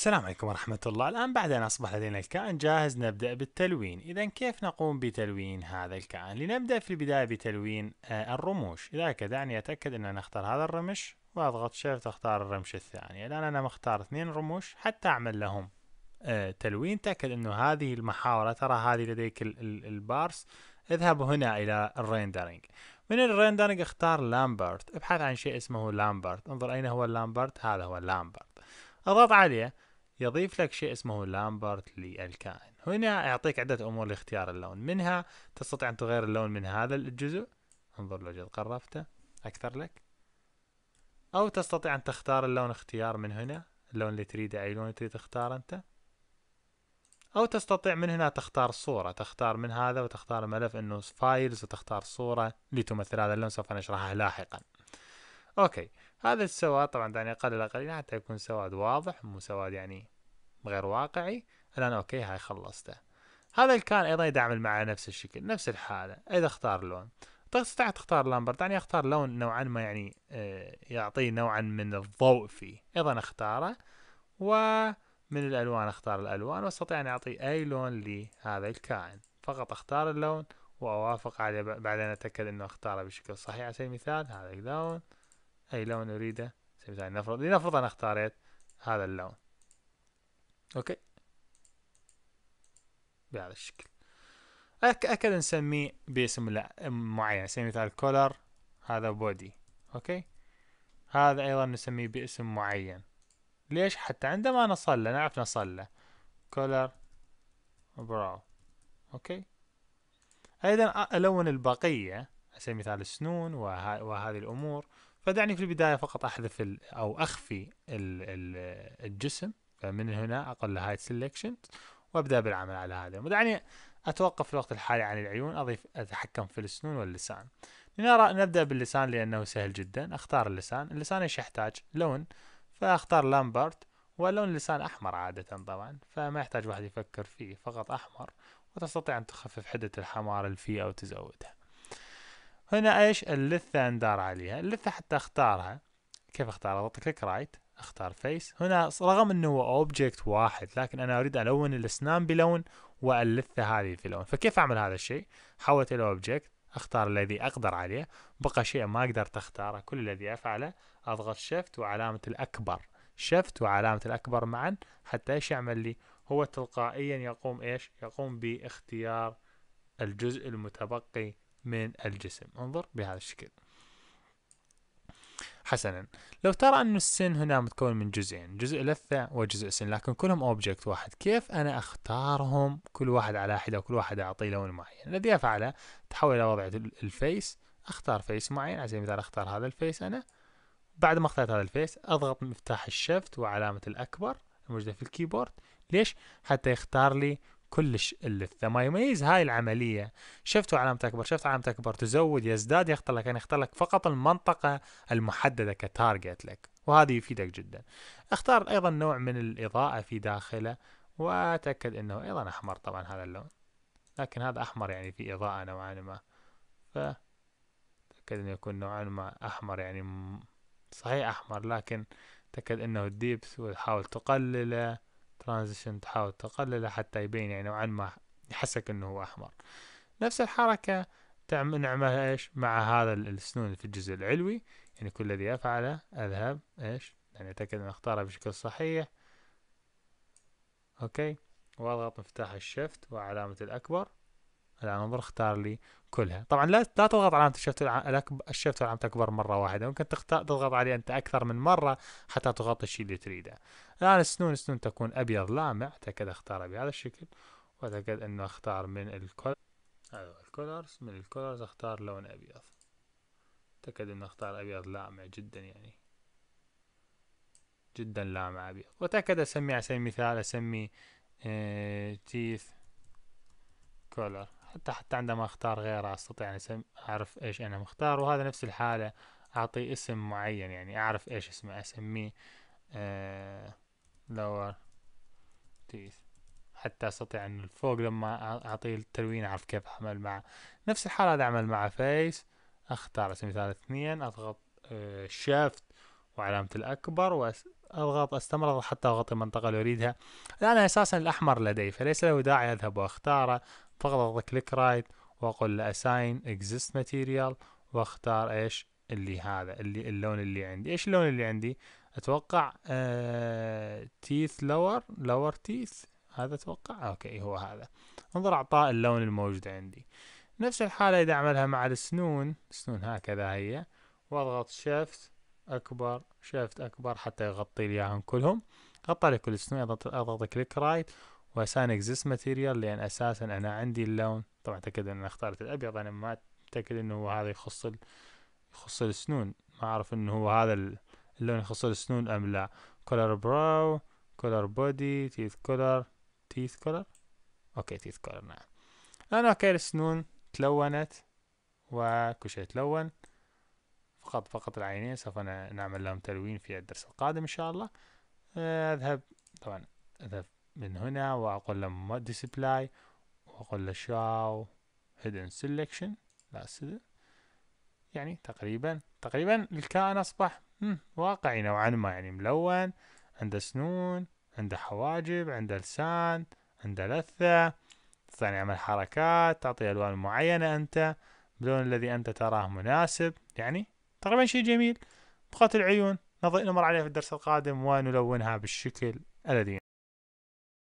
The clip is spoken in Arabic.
السلام عليكم ورحمة الله الآن بعد أن أصبح لدينا الكائن جاهز نبدأ بالتلوين إذا كيف نقوم بتلوين هذا الكائن لنبدأ في البداية بتلوين آه، الرموش إذا دعني أتأكد أن نختار هذا الرمش وأضغط شير أختار الرمش الثاني الآن أنا مختار اثنين رموش حتى أعمل لهم آه، تلوين تأكد أنه هذه المحاورة ترى هذه لديك البارس اذهب هنا إلى الريندرينج من الريندرينج اختار لامبرت ابحث عن شيء اسمه لامبرت انظر أين هو اللامبرت هذا هو اللامبرت اضغط عليه يضيف لك شيء اسمه لامبرت للكائن هنا يعطيك عدة أمور لاختيار اللون منها تستطيع أن تغير اللون من هذا الجزء انظر لو جد قربته أكثر لك أو تستطيع أن تختار اللون اختيار من هنا اللون اللي تريده أي لون تريد تختار أنت أو تستطيع من هنا تختار صورة تختار من هذا وتختار ملف أنه فايلز وتختار صورة لتمثل هذا اللون سوف نشرحها لاحقا أوكي هذا السواد طبعا يعني اقلل الاقل حتى يكون سواد واضح مو سواد يعني غير واقعي الان اوكي هاي خلصته هذا الكان ايضا يدعمل مع نفس الشكل نفس الحاله اذا اختار لون تستطيع طيب، تختار لون برضه يعني اختار لون نوعا ما يعني آه، يعطي نوعا من الضوء فيه ايضا اختاره ومن الالوان اختار الالوان واستطيع ان اعطي اي لون لهذا الكائن فقط اختار اللون واوافق عليه بعدين اتاكد انه اختاره بشكل صحيح على سبيل المثال هذا اللون أي لون أريده سبيل نفرض لنفرض أنا اختاريت هذا اللون أوكي بهذا الشكل أكد نسميه باسم معين سبيل مثال كولر هذا بودي أوكي هذا أيضا نسميه باسم معين ليش حتى عندما نصل نعرف نصل له كولر براو أوكي أيضا ألون البقية اسمي مثال السنون وه... وهذه الأمور فدعني في البداية فقط أحذف أو أخفي الجسم فمن آه، هنا أقل هايت سيلكشن وأبدأ بالعمل على هذا ودعني أتوقف في الوقت الحالي عن العيون أضيف أتحكم في السنون واللسان لنرى نبدأ باللسان لأنه سهل جدا أختار اللسان اللسان إيش يحتاج لون فأختار لامبرت ولون اللسان أحمر عادة طبعا فما يحتاج واحد يفكر فيه فقط أحمر وتستطيع أن تخفف حدة الحمار اللي فيه أو تزودها هنا ايش اللثة ندار عليها اللثة حتى اختارها كيف اختارها اضغط كليك رايت اختار فيس هنا رغم انه هو اوبجكت واحد لكن انا اريد الون الاسنان بلون واللثة هذه في لون فكيف اعمل هذا الشيء حولت الى اوبجكت اختار الذي اقدر عليه بقى شيء ما اقدر اختاره كل الذي افعله اضغط شيفت وعلامة الاكبر شيفت وعلامة الاكبر معا حتى ايش يعمل لي هو تلقائيا يقوم ايش يقوم باختيار الجزء المتبقي من الجسم انظر بهذا الشكل حسنا لو ترى أن السن هنا متكون من جزئين جزء لثة وجزء سن لكن كلهم أوبجكت واحد كيف أنا أختارهم كل واحد على حدة وكل واحد أعطيه لون معين الذي أفعله تحول إلى وضعية الفيس أختار فيس معين على سبيل المثال أختار هذا الفيس أنا بعد ما اخترت هذا الفيس أضغط مفتاح الشفت وعلامة الأكبر الموجودة في الكيبورد ليش؟ حتى يختار لي كلش اللثه ما يميز هاي العمليه شفتوا علامة اكبر شفت علامة اكبر تزود يزداد لك يعني لك فقط المنطقه المحدده كتارجت لك وهذا يفيدك جدا اختار ايضا نوع من الاضاءه في داخله واتاكد انه ايضا احمر طبعا هذا اللون لكن هذا احمر يعني في اضاءه نوعا ما ف تاكد انه يكون نوعا ما احمر يعني صحيح احمر لكن تاكد انه الديبس وتحاول تقلله ترانزيشن تحاول تقلله حتى يبين يعني نوعا ما يحسك انه هو احمر نفس الحركة نعملها ايش مع هذا السنون في الجزء العلوي يعني كل الذي افعله اذهب ايش يعني اتاكد ان اختارها بشكل صحيح اوكي واضغط مفتاح الشفت وعلامة الاكبر الان انظر اختار لي كلها طبعا لا لا تضغط علامه الشفت الشفت والعلامه اكبر مره واحده ممكن تختار تضغط عليه انت اكثر من مره حتى تغطي الشيء اللي تريده الان السنون السنون تكون ابيض لامع اتاكد اختارها بهذا الشكل واتاكد انه اختار من الكل هذا الكولرز من الكولرز اختار لون ابيض اتاكد انه اختار ابيض لامع جدا يعني جدا لامع ابيض واتاكد اسمي على سبيل المثال اسمي تيث آه، كولر حتى حتى عندما اختار غيره استطيع ان اعرف ايش انا مختار وهذا نفس الحالة اعطي اسم معين يعني اعرف ايش اسمه اسميه آه lower teeth حتى استطيع ان الفوق لما اعطيه التلوين اعرف كيف اعمل معه نفس الحالة هذا اعمل مع فيس اختار اسم مثال اثنين اضغط آه شيفت وعلامة الاكبر أضغط أستمر حتى أغطي المنطقة اللي أريدها لان أساسا الأحمر لدي فليس له داعي أذهب وأختاره فقط أضغط كليك رايت وأقول اساين اكزيست ماتيريال وأختار إيش اللي هذا اللي اللون اللي عندي إيش اللون اللي عندي أتوقع آه تيث لور لور تيث هذا أتوقع أوكي هو هذا انظر أعطاء اللون الموجود عندي نفس الحالة إذا أعملها مع السنون السنون هكذا هي وأضغط شيفت اكبر شيفت اكبر حتى يغطي لي اياهم كلهم غطى لي كل اجتماعي اضغط كليك رايت واسان اكزيست ماتيريال لان اساسا انا عندي اللون طبعا اتاكد ان انا اخترت الابيض انا ما اتاكد انه هو هذا يخص ال... يخص السنون ما اعرف انه هو هذا اللون يخص السنون ام لا كولر براو كولر بودي تيث كولر تيث كولر اوكي تيث كولر نعم انا اوكي السنون تلونت وكل شيء تلون فقط فقط العينين سوف نعمل لهم تلوين في الدرس القادم إن شاء الله آه، أذهب طبعا أذهب من هنا وأقول له سبلاي وأقول له شاو هيدن سيلكشن لا سيدن. يعني تقريبا تقريبا الكائن أصبح واقعي نوعا ما يعني ملون عنده سنون عنده حواجب عنده لسان عنده لثة تستطيع يعمل حركات تعطي ألوان معينة أنت باللون الذي أنت تراه مناسب يعني تقريبا شيء جميل بقات العيون نمر عليها في الدرس القادم ونلونها بالشكل الذي